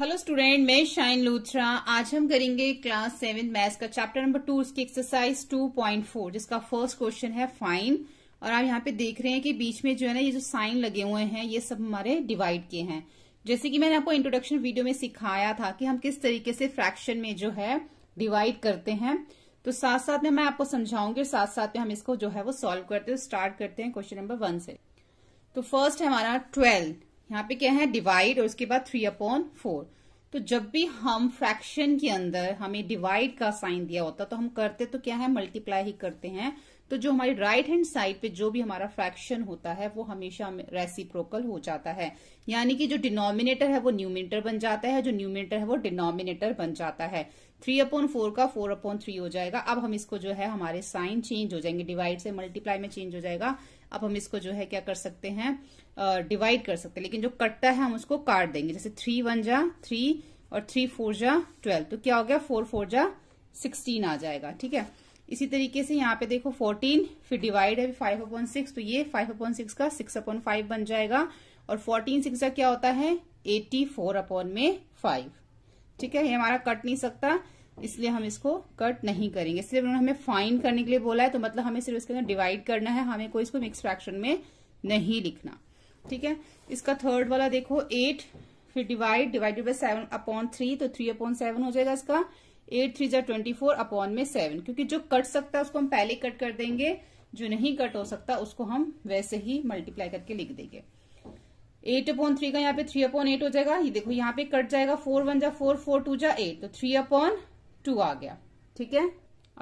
hello student मैं शाइन लूथरा आज हम करेंगे क्लास सेवन मैथ्स का चैप्टर नंबर टू उसकी एक्सरसाइज टू पॉइंट फोर जिसका फर्स्ट क्वेश्चन है फाइन और आप यहाँ पे देख रहे हैं कि बीच में जो है ना ये जो साइन लगे हुए हैं ये सब हमारे डिवाइड किए हैं जैसे कि मैंने आपको इंट्रोडक्शन वीडियो में सिखाया था कि हम किस तरीके से फ्रैक्शन में जो है डिवाइड करते हैं तो साथ साथ में मैं आपको समझाऊंगी और साथ साथ में हम इसको जो है वो सॉल्व करते हैं स्टार्ट करते हैं क्वेश्चन नंबर वन से तो फर्स्ट है हमारा ट्वेल्व यहाँ पे क्या है डिवाइड और उसके बाद थ्री अपॉन फोर तो जब भी हम फ्रैक्शन के अंदर हमें डिवाइड का साइन दिया होता तो हम करते तो क्या है मल्टीप्लाई ही करते हैं तो जो हमारी राइट हैंड साइड पे जो भी हमारा फ्रैक्शन होता है वो हमेशा रेसिप्रोकल हो जाता है यानी कि जो डिनोमिनेटर है वो न्यूमिनेटर बन जाता है जो न्यूमिनेटर है वो डिनोमिनेटर बन जाता है थ्री अपॉन फोर का फोर अपॉन थ्री हो जाएगा अब हम इसको जो है हमारे साइन चेंज हो जाएंगे डिवाइड से मल्टीप्लाई में चेंज हो जाएगा अब हम इसको जो है क्या कर सकते हैं डिवाइड कर सकते हैं लेकिन जो कटता है हम उसको काट देंगे जैसे थ्री वन जा थ्री और थ्री फोर जा ट्वेल्व तो क्या हो गया फोर फोर जा सिक्सटीन आ जाएगा ठीक है इसी तरीके से यहाँ पे देखो फोर्टीन फिर डिवाइड है फाइव अपॉन सिक्स तो ये फाइव अपॉन सिक्स का सिक्स अपॉन फाइव बन जाएगा और फोर्टीन सिक्स का क्या होता है एट्टी फोर अपॉन में फाइव ठीक है ये हमारा कट नहीं सकता इसलिए हम इसको कट नहीं करेंगे सिर्फ उन्होंने हमें फाइन करने के लिए बोला है तो मतलब हमें सिर्फ इसके अंदर डिवाइड करना है हमें कोई इसको मिक्स फ्रैक्शन में नहीं लिखना ठीक है इसका थर्ड वाला देखो एट फिर divide divided by seven upon three तो थ्री अपॉन सेवन हो जाएगा इसका एट थ्री जो ट्वेंटी फोर अपॉन में सेवन क्योंकि जो कट सकता है उसको हम पहले कट कर देंगे जो नहीं कट हो सकता उसको हम वैसे ही मल्टीप्लाई करके लिख देंगे एट अपॉन थ्री का यहाँ पे थ्री अपॉन एट हो जाएगा ये देखो यहाँ पे कट जाएगा फोर वन जा फोर फोर टू जा एट तो थ्री अपॉन टू आ गया ठीक है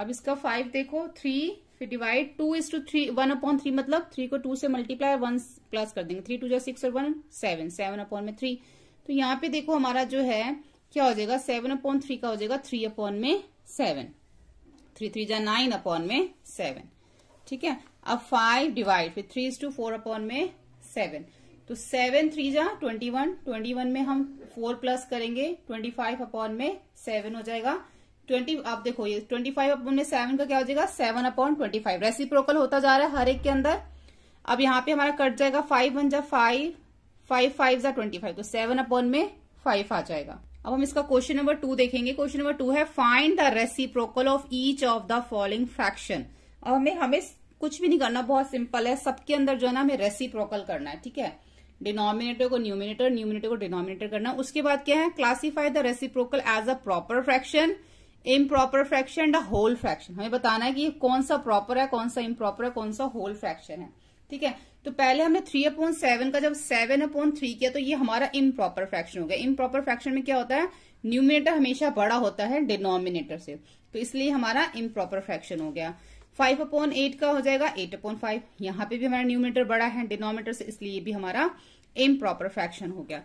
अब इसका फाइव देखो थ्री फिर divide two is two three one upon three मतलब थ्री को टू से मल्टीप्लाई वन प्लस कर देंगे थ्री टू जा सिक्स और वन सेवन सेवन अपॉन में थ्री तो यहाँ पे देखो हमारा जो है क्या हो जाएगा सेवन अपॉन थ्री का हो जाएगा थ्री अपॉन में सेवन थ्री थ्री जा नाइन अपॉन में सेवन ठीक है अब फाइव डिवाइड फिर three is two four upon में सेवन तो सेवन थ्री जा ट्वेंटी वन ट्वेंटी वन में हम फोर प्लस करेंगे ट्वेंटी फाइव अपॉन में सेवन हो जाएगा ट्वेंटी आप देखो ये ट्वेंटी फाइव अपॉन में सेवन का क्या हो जाएगा seven upon twenty five reciprocal होता जा रहा है हर एक के अंदर अब यहाँ पे हमारा कट जाएगा फाइव वन जा फाइव फाइव फाइव जा ट्वेंटी फाइव तो सेवन अपॉन में फाइव आ जाएगा अब हम इसका क्वेश्चन नंबर टू देखेंगे क्वेश्चन नंबर टू है find the reciprocal of each of the following fraction अब हमें हमें कुछ भी नहीं करना बहुत सिंपल है सबके अंदर जो है ना हमें रेसिप्रोकल करना है ठीक है डिनोमिनेटर को न्यूमिनेटर न्यूमिनेटर को डिनोमिनेटर करना उसके बाद क्या है classify the reciprocal as a proper fraction improper fraction and whole fraction हमें बताना है कि कौन सा प्रॉपर है कौन सा इम्प्रॉपर है कौन सा होल फ्रैक्शन है ठीक है तो पहले हमने थ्री अपॉन सेवन का जब सेवन अपॉन थ्री किया तो ये हमारा प्रॉपर फ्रैक्शन हो गया प्रॉपर फ्रैक्शन में क्या होता है न्यूमिनेटर हमेशा बड़ा होता है डिनोमिनेटर से तो इसलिए हमारा इम्प्रॉपर फ्रैक्शन हो गया फाइव अपॉन एट का हो जाएगा एट अपॉन फाइव यहाँ पे भी हमारा न्यूमीटर बड़ा है डिनोमीटर से इसलिए भी हमारा इम प्रॉपर फ्रैक्शन हो गया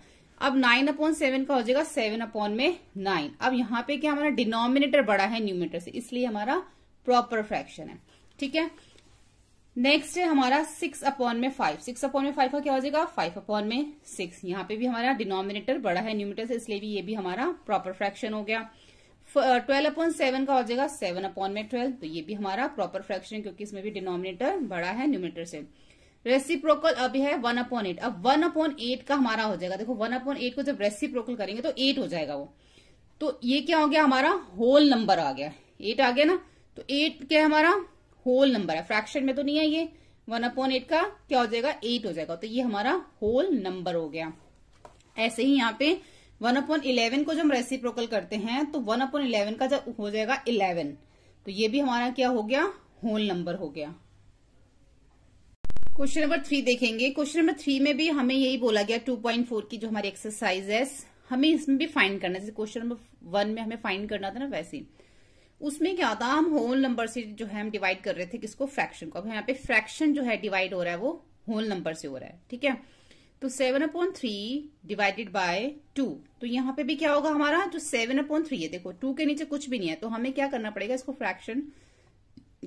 अब नाइन अपॉन सेवन का हो जाएगा सेवन अपॉन में नाइन अब यहाँ पे क्या हमारा डिनोमिनेटर बड़ा है न्यूमीटर से इसलिए हमारा प्रॉपर फ्रैक्शन है ठीक है नेक्स्ट है हमारा सिक्स अपॉन में फाइव सिक्स अपॉन में फाइव का क्या हो जाएगा फाइव अपॉन में सिक्स यहाँ पे भी हमारा डिनोमिनेटर बड़ा है न्यूमीटर से इसलिए भी ये भी हमारा प्रॉपर फ्रैक्शन हो गया ट्वेल्व अपॉन सेवन का हो जाएगा सेवन अपॉन में ट्वेल्व तो ये भी हमारा प्रॉपर फ्रैक्शन है क्योंकि इसमें भी डिनोमिनेटर बड़ा है न्यूमिनेटर से रेसिप्रोकल अभी है वन अपॉन एट अब वन अपॉन एट का हमारा हो जाएगा देखो वन अपॉन एट को जब रेसिप्रोकल करेंगे तो एट हो जाएगा वो तो ये क्या हो गया हमारा होल नंबर आ गया एट आ गया ना तो एट क्या हमारा होल नंबर है फ्रैक्शन में तो नहीं है ये वन अपॉन एट का क्या हो जाएगा एट हो जाएगा तो ये हमारा होल नंबर हो गया ऐसे ही यहाँ पे वन अपॉन इलेवन को जब हम रेसिप्रोकल करते हैं तो वन अपॉन इलेवन का जब हो जाएगा इलेवन तो ये भी हमारा क्या हो गया होल नंबर हो गया क्वेश्चन नंबर थ्री देखेंगे क्वेश्चन नंबर थ्री में भी हमें यही बोला गया टू पॉइंट फोर की जो हमारी एक्सरसाइज है हमें इसमें भी फाइंड करना जैसे क्वेश्चन नंबर वन में हमें फाइंड करना था ना वैसे उसमें क्या था हम होल नंबर से जो है हम डिवाइड कर रहे थे किसको फ्रैक्शन को अब यहाँ पे फ्रैक्शन जो है डिवाइड हो रहा है वो होल नंबर से हो रहा है ठीक है तो seven upon three divided by two तो यहाँ पे भी क्या होगा हमारा जो सेवन अपॉइंट थ्री है देखो टू के नीचे कुछ भी नहीं है तो हमें क्या करना पड़ेगा इसको फ्रैक्शन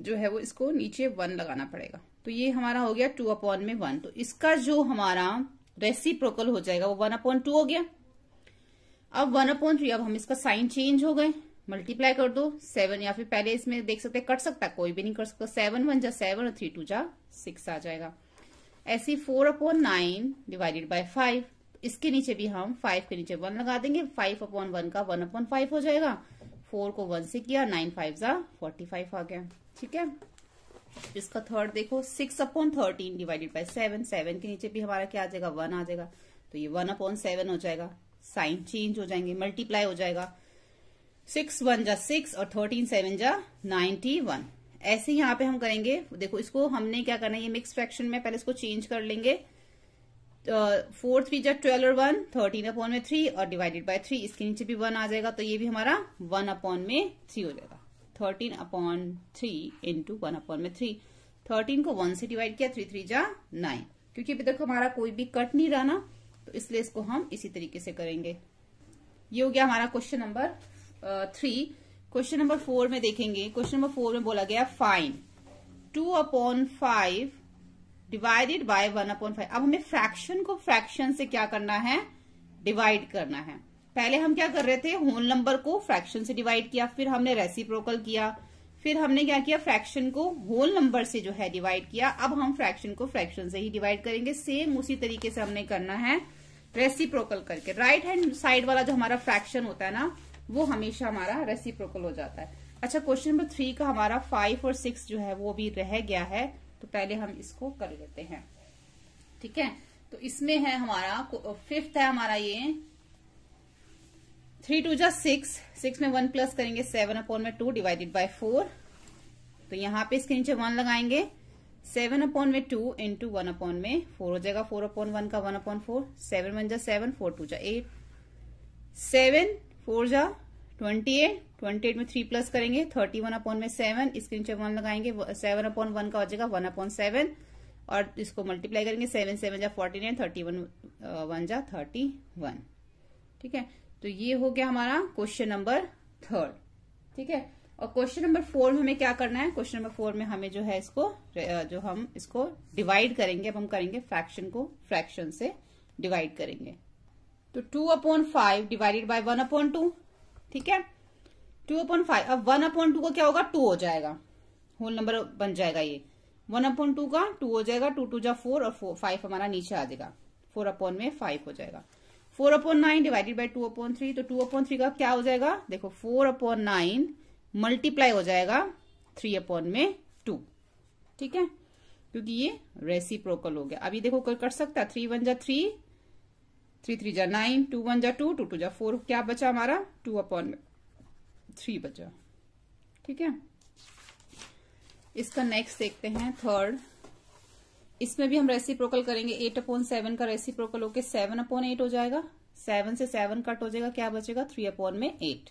जो है वो इसको नीचे वन लगाना पड़ेगा तो ये हमारा हो गया टू अपॉन में वन तो इसका जो हमारा प्रोकल हो जाएगा वो वन अपॉन टू हो गया अब वन अपॉन थ्री अब हम इसका साइन चेंज हो गए मल्टीप्लाई कर दो सेवन या फिर पहले इसमें देख सकते कट सकता कोई भी नहीं कर सकता सेवन वन जा सेवन और थ्री टू जा सिक्स आ जाएगा ऐसे ही four upon nine divided by five इसके नीचे भी हम फाइव के नीचे वन लगा देंगे फाइव अपॉन वन का वन अपॉन फाइव हो जाएगा फोर को वन से किया नाइन फाइव जा फोर्टी फाइव आ गया ठीक है इसका थर्ड देखो six upon thirteen divided by seven seven के नीचे भी हमारा क्या आ जाएगा वन आ जाएगा तो ये वन अपॉन सेवन हो जाएगा साइन चेंज हो जाएंगे मल्टीप्लाई हो जाएगा सिक्स वन जा सिक्स और थर्टीन सेवन जा नाइन्टी वन ऐसे यहाँ पे हम करेंगे देखो इसको हमने क्या करना है ये मिक्स फ्रैक्शन में पहले इसको चेंज कर लेंगे फोर थ्री जब ट्वेल्व और वन थर्टीन अपॉन में थ्री और डिवाइडेड बाय थ्री इसके नीचे भी वन आ जाएगा तो ये भी हमारा वन अपॉन में थ्री हो जाएगा thirteen upon three into one upon में थ्री थर्टीन को वन से डिवाइड किया थ्री थ्री जा नाइन क्योंकि अभी तक हमारा कोई भी कट नहीं रहा ना तो इसलिए इसको हम इसी तरीके से करेंगे ये हो गया हमारा question number three question number four में देखेंगे क्वेश्चन नंबर फोर में बोला गया fine two upon five divided by one upon five अब हमें फ्रैक्शन को फ्रैक्शन से क्या करना है डिवाइड करना है पहले हम क्या कर रहे थे होल नंबर को फ्रैक्शन से डिवाइड किया फिर हमने रेसिप्रोकल किया फिर हमने क्या किया फ्रैक्शन को होल नंबर से जो है डिवाइड किया अब हम फ्रैक्शन को फ्रैक्शन से ही डिवाइड करेंगे सेम उसी तरीके से हमने करना है रेसिप्रोकल करके राइट हैंड साइड वाला जो हमारा फ्रैक्शन होता है ना वो हमेशा हमारा रेसिप्रोकल हो जाता है अच्छा क्वेश्चन नंबर थ्री का हमारा फाइव और सिक्स जो है वो भी रह गया है तो पहले हम इसको कर लेते हैं ठीक है तो इसमें है हमारा फिफ्थ है हमारा ये थ्री टू जा सिक्स सिक्स में वन प्लस करेंगे सेवन अपॉन में टू डिवाइडेड बाय फोर तो यहाँ पे इसके नीचे वन लगाएंगे सेवन अपॉन में टू इंटू वन अपॉन में फोर हो जाएगा फोर अपॉन वन का one upon four seven one जा सेवन फोर टू जा एट सेवन फोर जा ट्वेंटी एट ट्वेंटी एट में थ्री प्लस करेंगे थर्टी वन अपॉन में सेवन इसके नीचे वन लगाएंगे सेवन अपॉन वन का हो जाएगा वन अपॉन सेवन और इसको मल्टीप्लाई करेंगे सेवन सेवन जा forty nine thirty one one जा थर्टी वन ठीक है तो ये हो गया हमारा क्वेश्चन नंबर थर्ड ठीक है और क्वेश्चन नंबर फोर में हमें क्या करना है क्वेश्चन नंबर फोर में हमें जो है इसको uh, जो हम इसको डिवाइड करेंगे अब हम करेंगे फ्रैक्शन को फ्रैक्शन से डिवाइड करेंगे तो two upon five divided by one upon two ठीक है टू अपॉन फाइव अब वन अपॉन टू का क्या होगा टू हो जाएगा होल नंबर बन जाएगा ये वन अपॉन टू का टू हो जाएगा टू टू जा फोर और फाइव हमारा नीचे आ जाएगा फोर अपॉन में फाइव हो जाएगा four upon nine divided by two upon three तो टू अपॉन थ्री का क्या हो जाएगा देखो फोर अपॉन नाइन मल्टीप्लाई हो जाएगा थ्री अपॉन में टू ठीक है क्योंकि ये रेसिप्रोकल हो गया अभी देखो कोई कर सकता थ्री वन जा थ्री थ्री थ्री जा नाइन टू वन जा टू टू टू जा फोर क्या बचा हमारा टू अपॉन थ्री बचा ठीक है इसका नेक्स्ट देखते हैं थर्ड इसमें भी हम रेसिप्रोकल करेंगे एट अपॉन सेवन का रेसिप्रोकल होके सेवन अपॉन एट हो जाएगा सेवन से सेवन कट हो जाएगा क्या बचेगा थ्री अपॉन में eight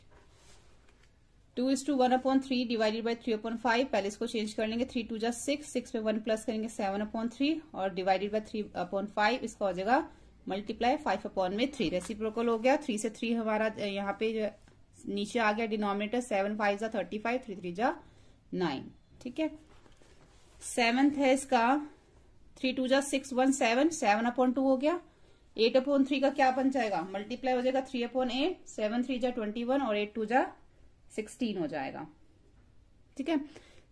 two is to one upon three divided by three upon five पहले इसको चेंज कर लेंगे थ्री टू जा सिक्स सिक्स में वन प्लस करेंगे सेवन अपॉन थ्री और divided by three upon five इसका हो जाएगा मल्टीप्लाई फाइव अपॉन में थ्री रेसिप्रोकल हो गया थ्री से थ्री हमारा यहाँ पे जो नीचे आ गया डिनोमिनेटर सेवन फाइव जा थर्टी फाइव थ्री थ्री जा नाइन ठीक है सेवन्थ है इसका थ्री टू जा six one seven seven upon two हो गया एट अपॉन थ्री का क्या बन जाएगा मल्टीप्लाई हो जाएगा three upon eight seven three जा ट्वेंटी वन और एट टू जा सिक्सटीन हो जाएगा ठीक है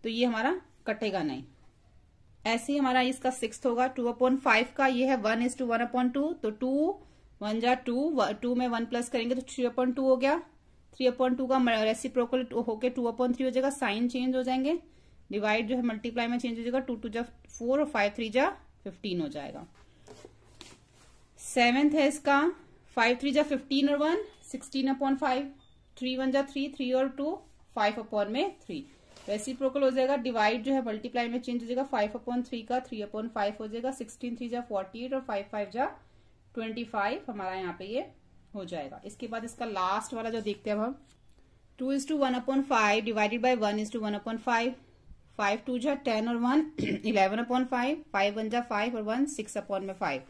तो ये हमारा कटेगा नहीं ऐसे ही हमारा इसका सिक्स होगा टू अपॉन फाइव का ये है one is to one upon two तो टू वन जा टू टू में वन प्लस करेंगे तो थ्री अपॉन टू हो गया थ्री अपॉन टू का रेसिप्रोकल होकर टू अपॉन थ्री हो जाएगा साइन चेंज हो जाएंगे डिवाइड जो है मल्टीप्लाई में चेंज हो जाएगा टू टू जा फोर और फाइव थ्री जा फिफ्टीन हो जाएगा सेवेंथ है इसका फाइव थ्री जा फिफ्टीन और one sixteen upon five three one जा थ्री थ्री और टू फाइव अपॉन में थ्री रेसिप्रोकल हो जाएगा डिवाइड जो है मल्टीप्लाई में चेंज हो जाएगा फाइव अपॉन थ्री का थ्री अपॉन फाइव हो जाएगा सिक्सटीन थ्री जा फोर्टी एट और फाइव फाइव जा ट्वेंटी फाइव हमारा यहाँ पे ये हो जाएगा इसके बाद इसका लास्ट वाला जो देखते हैं अब हम two is to one upon five divided by one is to one upon five five two जा टेन और one eleven upon five five one जा फाइव और वन सिक्स अपॉन में फाइव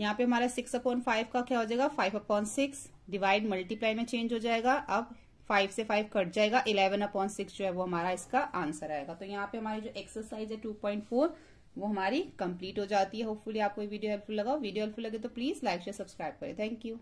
यहाँ पे हमारा सिक्स अपॉन फाइव का क्या हो जाएगा five upon six divide multiply में चेंज हो जाएगा अब फाइव से फाइव कट जाएगा इलेवन अपॉन सिक्स जो है वो हमारा इसका आंसर आएगा तो यहाँ पे हमारी जो एक्सरसाइज है टू पॉइंट फोर वो हमारी कंप्लीट हो जाती है होपफुली आपको वीडियो हेल्पफुल लगा वीडियो हेल्पफुल लगे तो प्लीज लाइक शेयर सब्सक्राइब करें थैंक यू